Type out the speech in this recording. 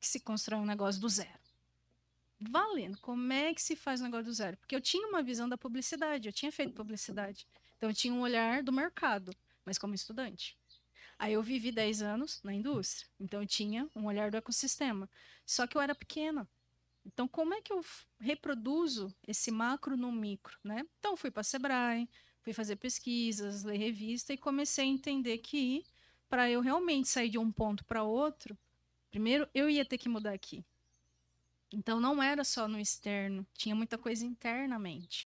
que se constrói um negócio do zero? Valendo, como é que se faz um negócio do zero? Porque eu tinha uma visão da publicidade, eu tinha feito publicidade. Então eu tinha um olhar do mercado, mas como estudante. Aí eu vivi 10 anos na indústria, então eu tinha um olhar do ecossistema. Só que eu era pequena. Então como é que eu reproduzo esse macro no micro, né? Então fui para Sebrae, fui fazer pesquisas, ler revista e comecei a entender que para eu realmente sair de um ponto para outro, Primeiro, eu ia ter que mudar aqui. Então não era só no externo, tinha muita coisa internamente.